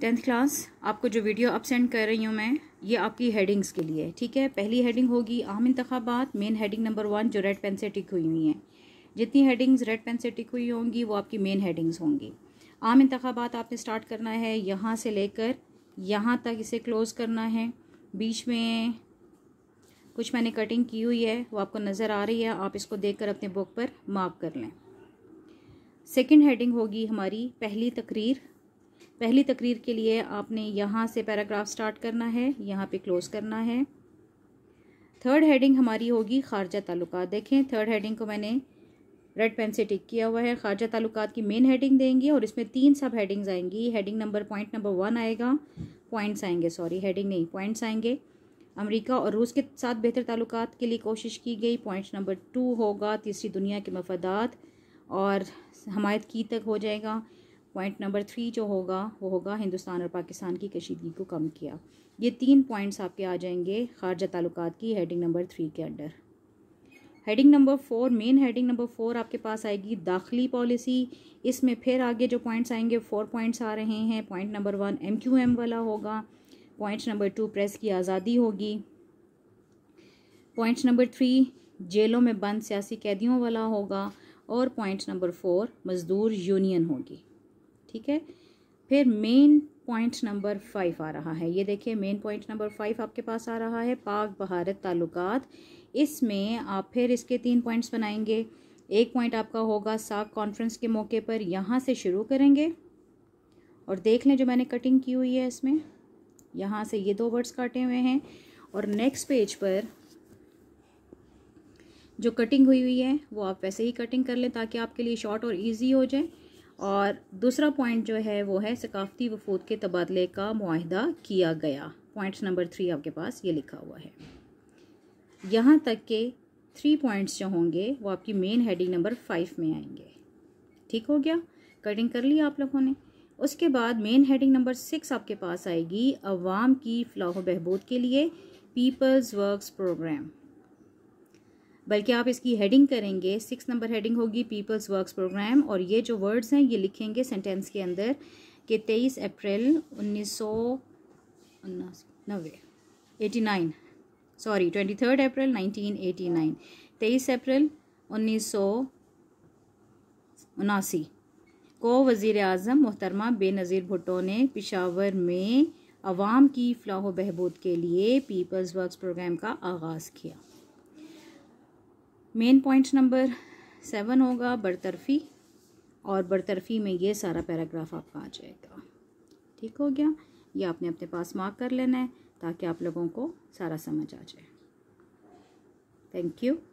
tenth class आपको जो video अब सेंड कर रही हूँ मैं ये आपकी हेडिंग्स के लिए ठीक है पहली हेडिंग होगी आम इंतबात मेन हेडिंग नंबर वन जो रेड पेन से टिक हुई हुई हैं जितनी हेडिंग्स रेड पेन से टिक हुई होंगी वो आपकी मेन हेडिंग्स होंगी आम इंतबात आपने स्टार्ट करना है यहाँ से लेकर यहाँ तक इसे क्लोज़ करना है बीच में कुछ मैंने कटिंग की हुई है वो आपको नज़र आ रही है आप इसको देख अपने बुक पर मार्क कर लें सेकेंड हेडिंग होगी हमारी पहली तकरीर पहली तकरीर के लिए आपने यहाँ से पैराग्राफ स्टार्ट करना है यहाँ पे क्लोज़ करना है थर्ड हेडिंग हमारी होगी खारजा ताल्लुक देखें थर्ड हेडिंग को मैंने रेड पेन से टिक किया हुआ है खारजा ताल्लुक की मेन हेडिंग देंगे और इसमें तीन सब हेडिंग्स आएंगी heading number point number one आएगा पॉइंट्स आएंगे सॉरी हेडिंग नहीं पॉइंट्स आएंगे अमेरिका और रूस के साथ बेहतर ताल्लुक के लिए कोशिश की गई पॉइंट नंबर टू होगा तीसरी दुनिया के मफादात और हमायत की तक हो जाएगा पॉइंट नंबर थ्री जो होगा वो होगा हिंदुस्तान और पाकिस्तान की कशीदगी को कम किया ये तीन पॉइंट्स आपके आ जाएंगे खारजा तल्लक की हेडिंग नंबर थ्री के under heading number four main heading number four आपके पास आएगी दाखिली पॉलिसी इसमें फिर आगे जो पॉइंट्स आएंगे फोर पॉइंट्स आ रहे हैं point number one M Q M वाला होगा पॉइंट नंबर टू प्रेस की आज़ादी होगी पॉइंट नंबर थ्री जेलों में बंद सियासी कैदियों वाला होगा और पॉइंट नंबर फोर मज़दूर यूनियन होगी ठीक है फिर मेन पॉइंट नंबर फाइव आ रहा है ये देखिए मेन पॉइंट नंबर फाइव आपके पास आ रहा है पाक भारत ताल्लुकात इसमें आप फिर इसके तीन पॉइंट्स बनाएंगे एक पॉइंट आपका होगा साक कॉन्फ्रेंस के मौके पर यहाँ से शुरू करेंगे और देख लें जो मैंने कटिंग की हुई है इसमें यहाँ से ये दो वर्ड्स काटे हुए हैं और नेक्स्ट पेज पर जो कटिंग हुई हुई है वो आप वैसे ही कटिंग कर लें ताकि आपके लिए शॉर्ट और ईजी हो जाए और दूसरा पॉइंट जो है वो है सकाफ़ती वफूद के तबादले का माहदा किया गया पॉइंट्स नंबर थ्री आपके पास ये लिखा हुआ है यहाँ तक के थ्री पॉइंट्स जो होंगे वो आपकी मेन हेडिंग नंबर फाइव में आएंगे ठीक हो गया कटिंग कर ली आप लोगों ने उसके बाद मेन हेडिंग नंबर सिक्स आपके पास आएगी अवाम की फलाह बहबूद के लिए पीपल्स वर्क्स प्रोग्राम बल्कि आप इसकी हेडिंग करेंगे सिक्स नंबर हेडिंग होगी पीपल्स वर्क्स प्रोग्राम और ये जो वर्ड्स हैं ये लिखेंगे सेंटेंस के अंदर कि तेईस अप्रैल उन्नीस सौ नब्बे eighty nine sorry twenty third April nineteen eighty nine तेईस अप्रैल उन्नीस सौ उनासी को वज़ी अजम मोहतरमा बेनज़ीर भुट्टो ने पिशावर में आवाम की फ़लाह बहबूद के लिए पीपल्स वर्क्स प्रोग्राम का आगाज़ किया मेन पॉइंट नंबर सेवन होगा बरतरफी और बरतरफी में ये सारा पैराग्राफ आपका आ जाएगा ठीक हो गया ये आपने अपने पास मार्क कर लेना है ताकि आप लोगों को सारा समझ आ जाए थैंक यू